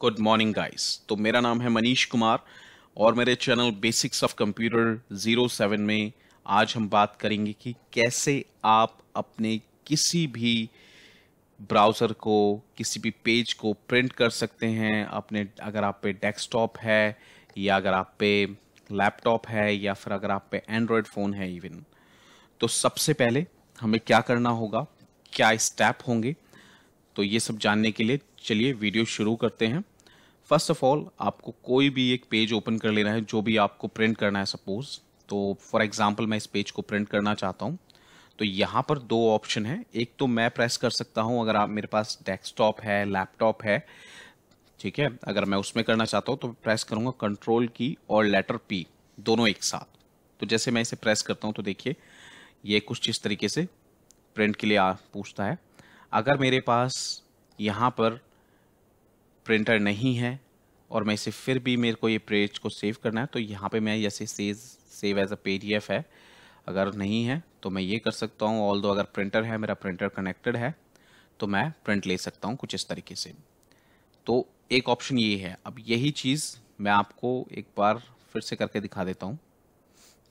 good morning guys तो मेरा नाम है मनीष कुमार और मेरे channel basics of computer zero seven में आज हम बात करेंगे कि कैसे आप अपने किसी भी ब्राउज़र को किसी भी पेज को प्रिंट कर सकते हैं अपने अगर आप पे डेस्कटॉप है या अगर आप पे लैपटॉप है या फिर अगर आप पे एंड्रॉयड फ़ोन है इवन तो सबसे पहले हमें क्या करना होगा क्या स्टेप होंगे तो ये सब जानने के लिए चलिए वीडियो शुरू करते हैं फर्स्ट ऑफ ऑल आपको कोई भी एक पेज ओपन कर लेना है जो भी आपको प्रिंट करना है सपोज़ तो फॉर एग्ज़ाम्पल मैं इस पेज को प्रिंट करना चाहता हूँ तो यहाँ पर दो ऑप्शन है एक तो मैं प्रेस कर सकता हूँ अगर आप मेरे पास डेस्कटॉप है लैपटॉप है ठीक है अगर मैं उसमें करना चाहता हूँ तो प्रेस करूँगा कंट्रोल की और लेटर पी दोनों एक साथ तो जैसे मैं इसे प्रेस करता हूँ तो देखिए ये कुछ इस तरीके से प्रिंट के लिए आ पूछता है अगर मेरे पास यहाँ पर प्रिंटर नहीं है और मैं इसे फिर भी मेरे को ये पेज को सेव करना है तो यहाँ पे मैं जैसे सेज सेव एज अ पीडीएफ है अगर नहीं है तो मैं ये कर सकता हूँ ऑल दो अगर प्रिंटर है मेरा प्रिंटर कनेक्टेड है तो मैं प्रिंट ले सकता हूँ कुछ इस तरीके से तो एक ऑप्शन ये है अब यही चीज़ मैं आपको एक बार फिर से करके दिखा देता हूँ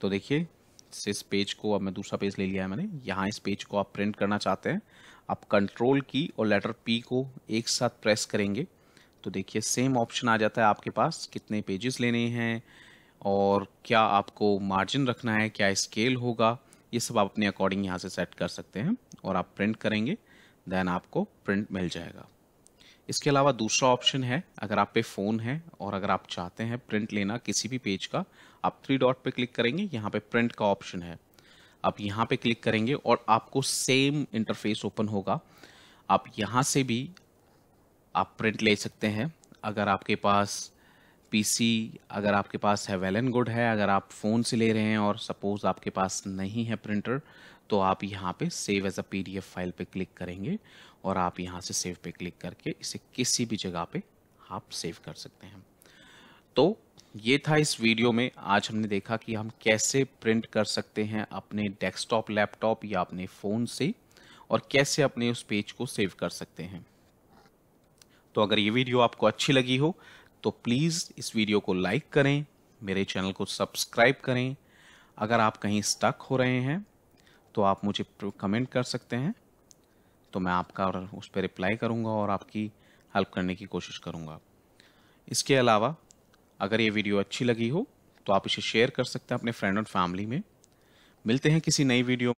तो देखिए इस पेज को अब मैं दूसरा पेज ले लिया है मैंने यहाँ इस पेज को आप प्रिंट करना चाहते हैं आप कंट्रोल की और लेटर पी को एक साथ प्रेस करेंगे तो देखिए सेम ऑप्शन आ जाता है आपके पास कितने पेजेस लेने हैं और क्या आपको मार्जिन रखना है क्या स्केल होगा ये सब आप अपने अकॉर्डिंग यहाँ से सेट कर सकते हैं और आप प्रिंट करेंगे देन आपको प्रिंट मिल जाएगा इसके अलावा दूसरा ऑप्शन है अगर आप पे फ़ोन है और अगर आप चाहते हैं प्रिंट लेना किसी भी पेज का आप थ्री डॉट पे क्लिक करेंगे यहाँ पे प्रिंट का ऑप्शन है आप यहाँ पे क्लिक करेंगे और आपको सेम इंटरफेस ओपन होगा आप यहाँ से भी आप प्रिंट ले सकते हैं अगर आपके पास पीसी अगर आपके पास है वेल एंड गुड है अगर आप फ़ोन से ले रहे हैं और सपोज़ आपके पास नहीं है प्रिंटर तो आप यहाँ पे save as a PDF file पे क्लिक करेंगे और आप यहाँ से सेव पे क्लिक करके इसे किसी भी जगह पे आप सेव कर सकते हैं तो ये था इस वीडियो में आज हमने देखा कि हम कैसे प्रिंट कर सकते हैं अपने डेस्कटॉप लैपटॉप या अपने फ़ोन से और कैसे अपने उस पेज को सेव कर सकते हैं तो अगर ये वीडियो आपको अच्छी लगी हो तो प्लीज़ इस वीडियो को लाइक करें मेरे चैनल को सब्सक्राइब करें अगर आप कहीं स्टक हो रहे हैं तो आप मुझे कमेंट कर सकते हैं तो मैं आपका और उस पर रिप्लाई करूंगा और आपकी हेल्प करने की कोशिश करूँगा इसके अलावा अगर ये वीडियो अच्छी लगी हो तो आप इसे शेयर कर सकते हैं अपने फ्रेंड और फैमिली में मिलते हैं किसी नई वीडियो